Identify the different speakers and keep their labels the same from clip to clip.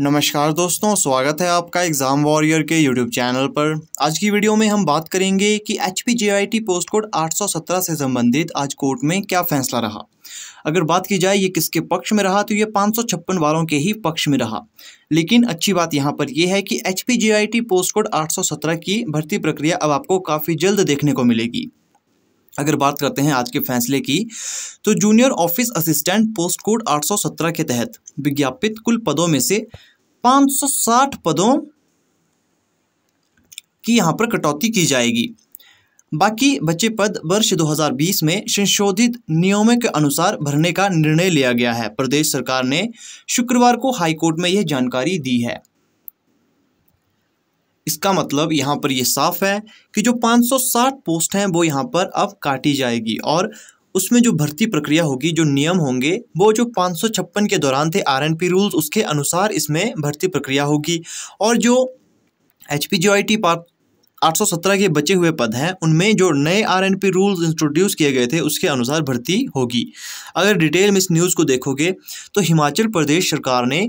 Speaker 1: नमस्कार दोस्तों स्वागत है आपका एग्ज़ाम वॉरियर के यूट्यूब चैनल पर आज की वीडियो में हम बात करेंगे कि एच पी पोस्ट कोड 817 से संबंधित आज कोर्ट में क्या फैसला रहा अगर बात की जाए ये किसके पक्ष में रहा तो ये पाँच वालों के ही पक्ष में रहा लेकिन अच्छी बात यहाँ पर यह है कि एच पी पोस्ट कोड 817 की भर्ती प्रक्रिया अब आपको काफ़ी जल्द देखने को मिलेगी अगर बात करते हैं आज के फैसले की तो junior office assistant post code 817 के तहत विज्ञापित कुल पदों में से 560 पदों की यहाँ पर कटौती की जाएगी बाकी बच्चे पद वर्ष 2020 में संशोधित नियमों के अनुसार भरने का निर्णय लिया गया है प्रदेश सरकार ने शुक्रवार को हाईकोर्ट में यह जानकारी दी है इसका मतलब यहाँ पर ये साफ है कि जो 560 पोस्ट हैं वो यहाँ पर अब काटी जाएगी और उसमें जो भर्ती प्रक्रिया होगी जो नियम होंगे वो जो पाँच के दौरान थे आर रूल्स उसके अनुसार इसमें भर्ती प्रक्रिया होगी और जो H P G I T 817 के बचे हुए पद हैं उनमें जो नए आरएनपी रूल्स इंट्रोड्यूस किए गए थे उसके अनुसार भर्ती होगी अगर डिटेल में इस न्यूज़ को देखोगे तो हिमाचल प्रदेश सरकार ने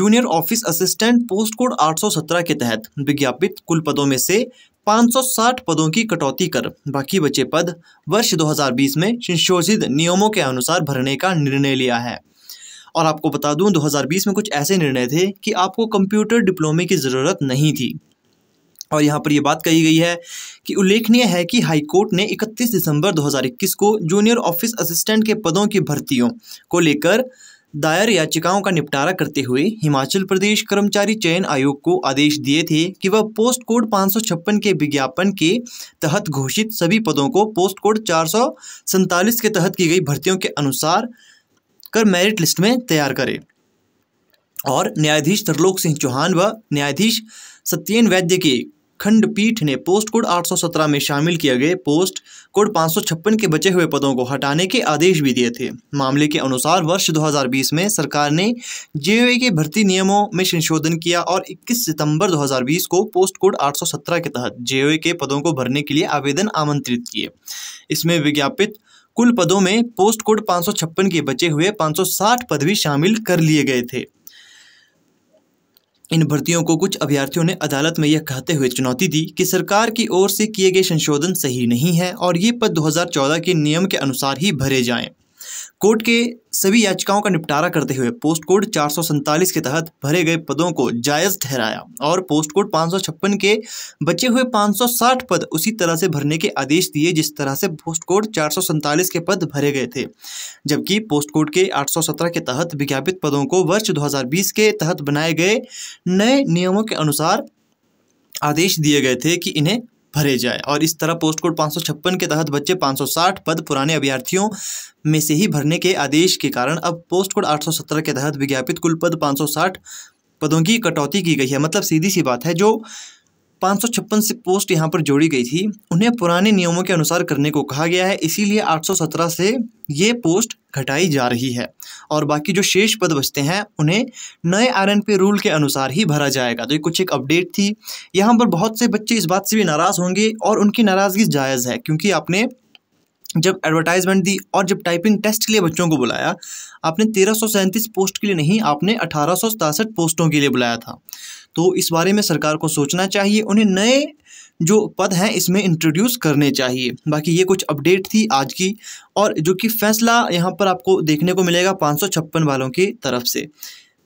Speaker 1: junior office assistant post code 817 के तहत विज्ञापित कुल पदों में से 560 पदों की कटौती कर बाकी बचे पद वर्ष दो में संशोधित नियमों के अनुसार भरने का निर्णय लिया है और आपको बता दूं 2020 में कुछ ऐसे निर्णय थे कि आपको कंप्यूटर डिप्लोमे की ज़रूरत नहीं थी और यहाँ पर यह बात कही गई है कि उल्लेखनीय है कि हाईकोर्ट ने 31 दिसंबर 2021 को जूनियर ऑफिस असिस्टेंट के पदों की भर्तियों को लेकर दायर याचिकाओं का निपटारा करते हुए हिमाचल प्रदेश कर्मचारी चयन आयोग को आदेश दिए थे कि वह पोस्ट कोड पाँच के विज्ञापन के तहत घोषित सभी पदों को पोस्ट कोड चार के तहत की गई भर्तियों के अनुसार कर मेरिट लिस्ट में तैयार करे और न्यायाधीश तरलोक सिंह चौहान व न्यायाधीश सत्येन वैद्य के खंडपीठ ने पोस्ट कोड 817 में शामिल किए गए पोस्ट कोड 556 के बचे हुए पदों को हटाने के आदेश भी दिए थे मामले के अनुसार वर्ष 2020 में सरकार ने जे के भर्ती नियमों में संशोधन किया और 21 सितंबर 2020 को पोस्ट कोड 817 के तहत जे के पदों को भरने के लिए आवेदन आमंत्रित किए इसमें विज्ञापित कुल पदों में पोस्ट कोड पाँच के बचे हुए पाँच पद भी शामिल कर लिए गए थे इन भर्तियों को कुछ अभ्यर्थियों ने अदालत में यह कहते हुए चुनौती दी कि सरकार की ओर से किए गए संशोधन सही नहीं है और ये पद 2014 के नियम के अनुसार ही भरे जाएं। कोर्ट के सभी याचिकाओं का निपटारा करते हुए पोस्ट कोड चार के तहत भरे गए पदों को जायज़ ठहराया और पोस्ट कोड पाँच के बचे हुए 560 पद उसी तरह से भरने के आदेश दिए जिस तरह से पोस्ट कोड चार के पद भरे गए थे जबकि पोस्ट कोड के 817 के तहत विज्ञापित पदों को वर्ष 2020 के तहत बनाए गए नए नियमों के अनुसार आदेश दिए गए थे कि इन्हें भरे जाए और इस तरह पोस्ट कोड पाँच के तहत बच्चे 560 पद पुराने अभ्यर्थियों में से ही भरने के आदेश के कारण अब पोस्ट कोड 817 के तहत विज्ञापित कुल पद 560 पदों की कटौती की गई है मतलब सीधी सी बात है जो पाँच से पोस्ट यहाँ पर जोड़ी गई थी उन्हें पुराने नियमों के अनुसार करने को कहा गया है इसीलिए 817 से ये पोस्ट घटाई जा रही है और बाकी जो शेष पद बचते हैं उन्हें नए आरएनपी रूल के अनुसार ही भरा जाएगा तो ये कुछ एक अपडेट थी यहाँ पर बहुत से बच्चे इस बात से भी नाराज़ होंगे और उनकी नाराज़गी जायज़ है क्योंकि आपने जब एडवर्टाइजमेंट दी और जब टाइपिंग टेस्ट के लिए बच्चों को बुलाया आपने तेरह पोस्ट के लिए नहीं आपने अठारह पोस्टों के लिए बुलाया था तो इस बारे में सरकार को सोचना चाहिए उन्हें नए जो पद हैं इसमें इंट्रोड्यूस करने चाहिए बाकी ये कुछ अपडेट थी आज की और जो कि फैसला यहाँ पर आपको देखने को मिलेगा पाँच वालों की तरफ से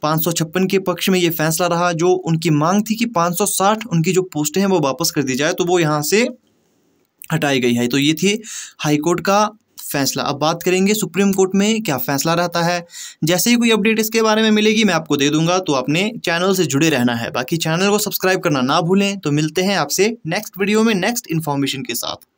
Speaker 1: पाँच के पक्ष में ये फैसला रहा जो उनकी मांग थी कि 560 उनकी जो पोस्टें हैं वो वापस कर दी जाए तो वो यहाँ से हटाई गई है तो ये थी हाईकोर्ट का फैसला अब बात करेंगे सुप्रीम कोर्ट में क्या फैसला रहता है जैसे ही कोई अपडेट इसके बारे में मिलेगी मैं आपको दे दूंगा तो अपने चैनल से जुड़े रहना है बाकी चैनल को सब्सक्राइब करना ना भूलें तो मिलते हैं आपसे नेक्स्ट वीडियो में नेक्स्ट इन्फॉर्मेशन के साथ